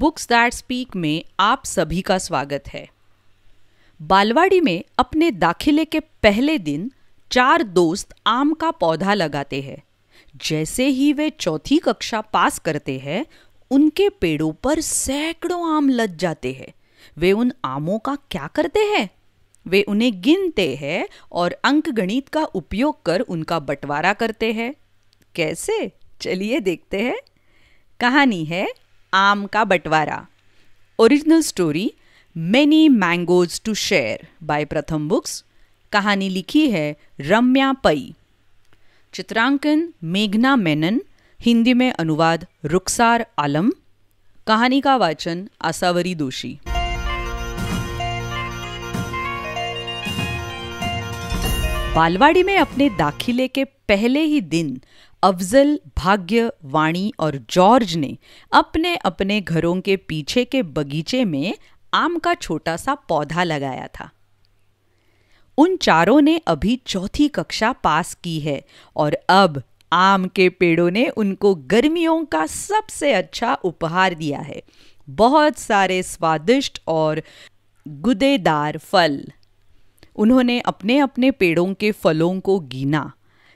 Books that speak में आप सभी का स्वागत है बालवाड़ी में अपने दाखिले के पहले दिन चार दोस्त आम का पौधा लगाते हैं जैसे ही वे चौथी कक्षा पास करते हैं उनके पेड़ों पर सैकड़ों आम लग जाते हैं वे उन आमों का क्या करते हैं वे उन्हें गिनते हैं और अंक गणित का उपयोग कर उनका बंटवारा करते हैं कैसे चलिए देखते हैं कहानी है आम का बंटवारा original story many mangoes to share by Pratham books कहानी लिखी है रम्या पई चित्रांकन मेघना मेनन हिंदी में अनुवाद रुखसार आलम कहानी का वाचन आसावरी दोषी बालवाड़ी में अपने दाखिले के पहले ही दिन अफजल भाग्य वाणी और जॉर्ज ने अपने अपने घरों के पीछे के बगीचे में आम का छोटा सा पौधा लगाया था उन चारों ने अभी चौथी कक्षा पास की है और अब आम के पेड़ों ने उनको गर्मियों का सबसे अच्छा उपहार दिया है बहुत सारे स्वादिष्ट और गुदेदार फल उन्होंने अपने अपने पेड़ों के फलों को गिना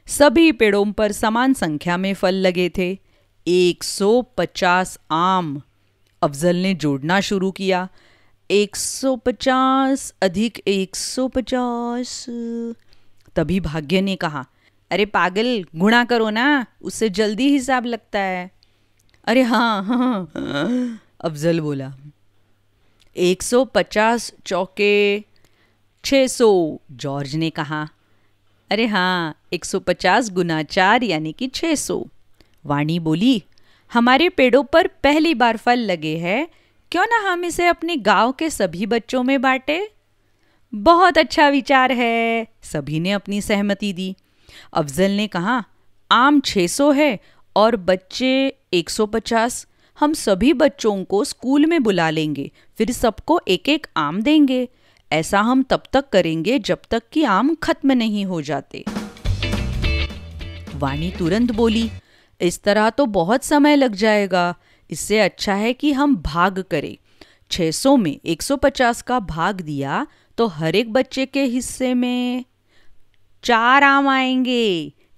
सभी पेड़ों पर समान संख्या में फल लगे थे 150 आम अफजल ने जोड़ना शुरू किया 150 अधिक 150 तभी भाग्य ने कहा अरे पागल गुणा करो ना उससे जल्दी हिसाब लगता है अरे हाँ हाँ, हाँ अफजल बोला 150 चौके 600 जॉर्ज ने कहा अरे हाँ 150 गुना चार यानी कि 600। वाणी बोली हमारे पेड़ों पर पहली बार फल लगे हैं क्यों ना हम इसे अपने गांव के सभी बच्चों में बांटे बहुत अच्छा विचार है सभी ने अपनी सहमति दी अफजल ने कहा आम 600 है और बच्चे 150 हम सभी बच्चों को स्कूल में बुला लेंगे फिर सबको एक एक आम देंगे ऐसा हम तब तक करेंगे जब तक कि आम खत्म नहीं हो जाते वाणी तुरंत बोली इस तरह तो बहुत समय लग जाएगा इससे अच्छा है कि हम भाग करें 600 में 150 का भाग दिया तो हर एक बच्चे के हिस्से में चार आम आएंगे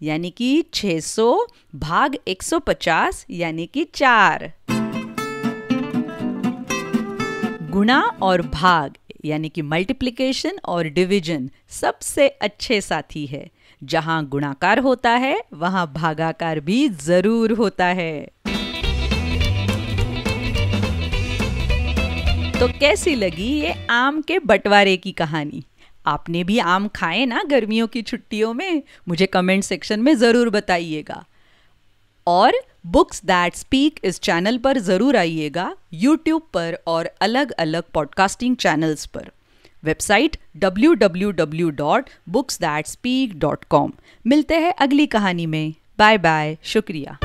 यानी कि 600 भाग 150 यानी कि चार गुणा और भाग यानी कि मल्टीप्लिकेशन और डिवीजन सबसे अच्छे साथी है जहां गुणाकार होता है वहां भागाकार भी ज़रूर होता है तो कैसी लगी ये आम के बंटवारे की कहानी आपने भी आम खाए ना गर्मियों की छुट्टियों में मुझे कमेंट सेक्शन में ज़रूर बताइएगा और बुक्स दैट स्पीक इस चैनल पर ज़रूर आइएगा यूट्यूब पर और अलग अलग पॉडकास्टिंग चैनल्स पर वेबसाइट www.booksthatspeak.com मिलते हैं अगली कहानी में बाय बाय शुक्रिया